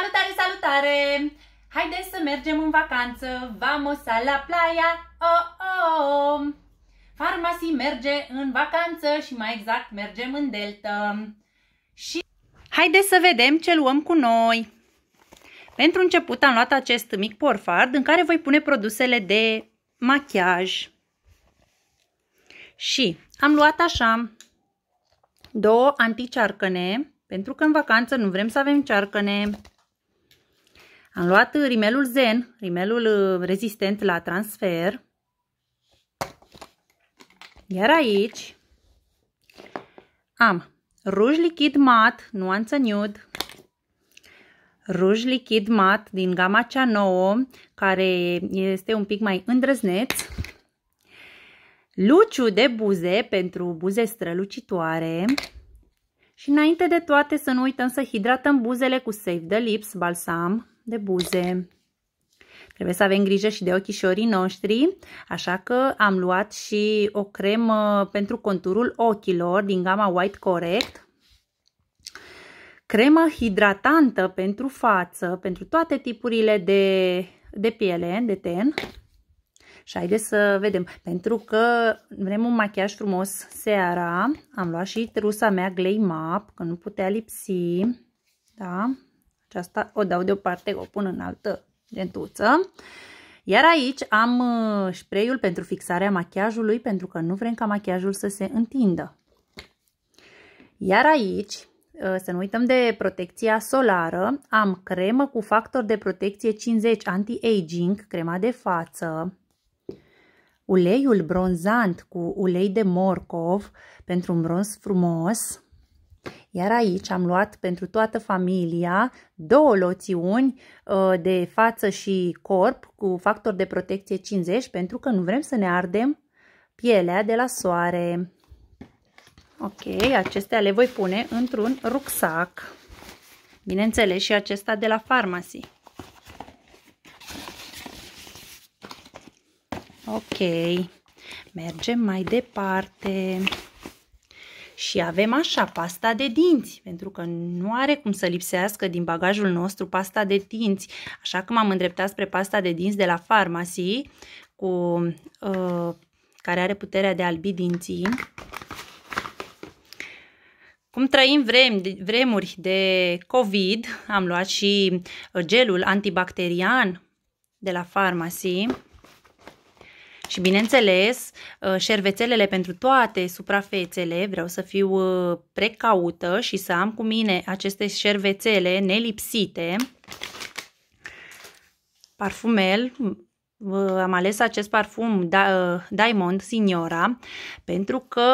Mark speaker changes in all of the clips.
Speaker 1: Salutare, salutare! Haideți să mergem în vacanță, vamos a la playa, oh, oh, oh. Farmasi merge în vacanță și mai exact mergem în delta. Și haideți să vedem ce luăm cu noi. Pentru început am luat acest mic porfard în care voi pune produsele de machiaj. Și am luat așa două anticearcăne, pentru că în vacanță nu vrem să avem cearcăne. Am luat uh, rimelul Zen, rimelul uh, rezistent la transfer. Iar aici am ruj lichid mat, nuanță nude, ruj lichid mat din gama cea nouă, care este un pic mai îndrăzneț, luciu de buze pentru buze strălucitoare și înainte de toate să nu uităm să hidratăm buzele cu Save the Lips balsam de buze. Trebuie să avem grijă și de ochișorii noștri, așa că am luat și o cremă pentru conturul ochilor din gama White Correct. Cremă hidratantă pentru față, pentru toate tipurile de, de piele, de ten. Și haideți să vedem, pentru că vrem un machiaj frumos seara, am luat și trusa mea Glay Map, că nu putea lipsi, da? Și asta o dau deoparte, o pun în altă gentuță. Iar aici am uh, spray-ul pentru fixarea machiajului, pentru că nu vrem ca machiajul să se întindă. Iar aici, uh, să nu uităm de protecția solară, am cremă cu factor de protecție 50 anti-aging, crema de față, uleiul bronzant cu ulei de morcov pentru un bronz frumos, iar aici am luat pentru toată familia două loțiuni uh, de față și corp cu factor de protecție 50 pentru că nu vrem să ne ardem pielea de la soare. Ok, acestea le voi pune într-un rucsac. Bineînțeles și acesta de la farmacie. Ok, mergem mai departe. Și avem așa pasta de dinți, pentru că nu are cum să lipsească din bagajul nostru pasta de dinți. Așa că m-am îndreptat spre pasta de dinți de la Pharmacy, cu, uh, care are puterea de a albi dinții. Cum trăim vrem, vremuri de COVID, am luat și uh, gelul antibacterian de la Pharmacy. Și bineînțeles, uh, șervețelele pentru toate suprafețele, vreau să fiu uh, precaută și să am cu mine aceste șervețele nelipsite. Parfumel, mm, uh, am ales acest parfum da, Diamond Signora pentru că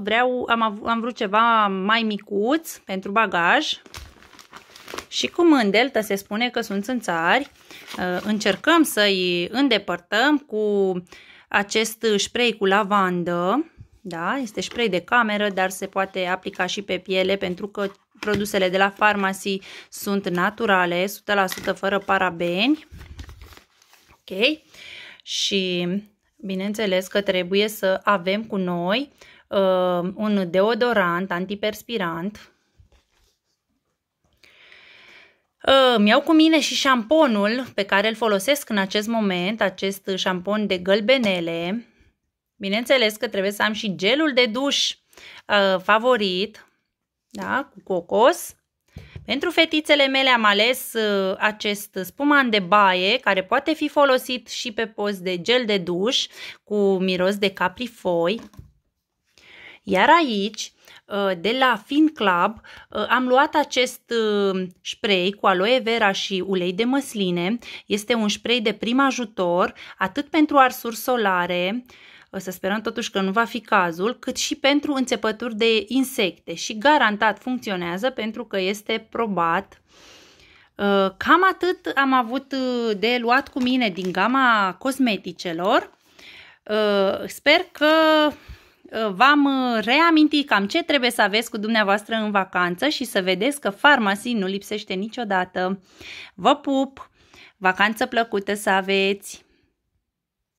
Speaker 1: vreau, am, am vrut ceva mai micuț pentru bagaj și cum în delta se spune că sunt țari, încercăm să-i îndepărtăm cu acest spray cu lavandă, da, este spray de cameră, dar se poate aplica și pe piele pentru că produsele de la farmacie sunt naturale, 100% fără parabeni. Ok? Și bineînțeles că trebuie să avem cu noi uh, un deodorant antiperspirant, îmi iau cu mine și șamponul pe care îl folosesc în acest moment, acest șampon de gălbenele. Bineînțeles că trebuie să am și gelul de duș uh, favorit, da, cu cocos. Pentru fetițele mele am ales uh, acest spuman de baie care poate fi folosit și pe post de gel de duș cu miros de caprifoi. Iar aici, ă, de la Fin Club, ă, am luat acest ă, spray cu aloe vera și ulei de măsline. Este un spray de prim ajutor, atât pentru arsuri solare, să sperăm totuși că nu va fi cazul, cât și pentru înțepături de insecte și garantat funcționează pentru că este probat. Cam atât am avut de luat cu mine din gama cosmeticelor. Sper că Uh, v-am uh, reamintit cam ce trebuie să aveți cu dumneavoastră în vacanță și să vedeți că farmacii nu lipsește niciodată. Vă pup! Vacanță plăcută să aveți!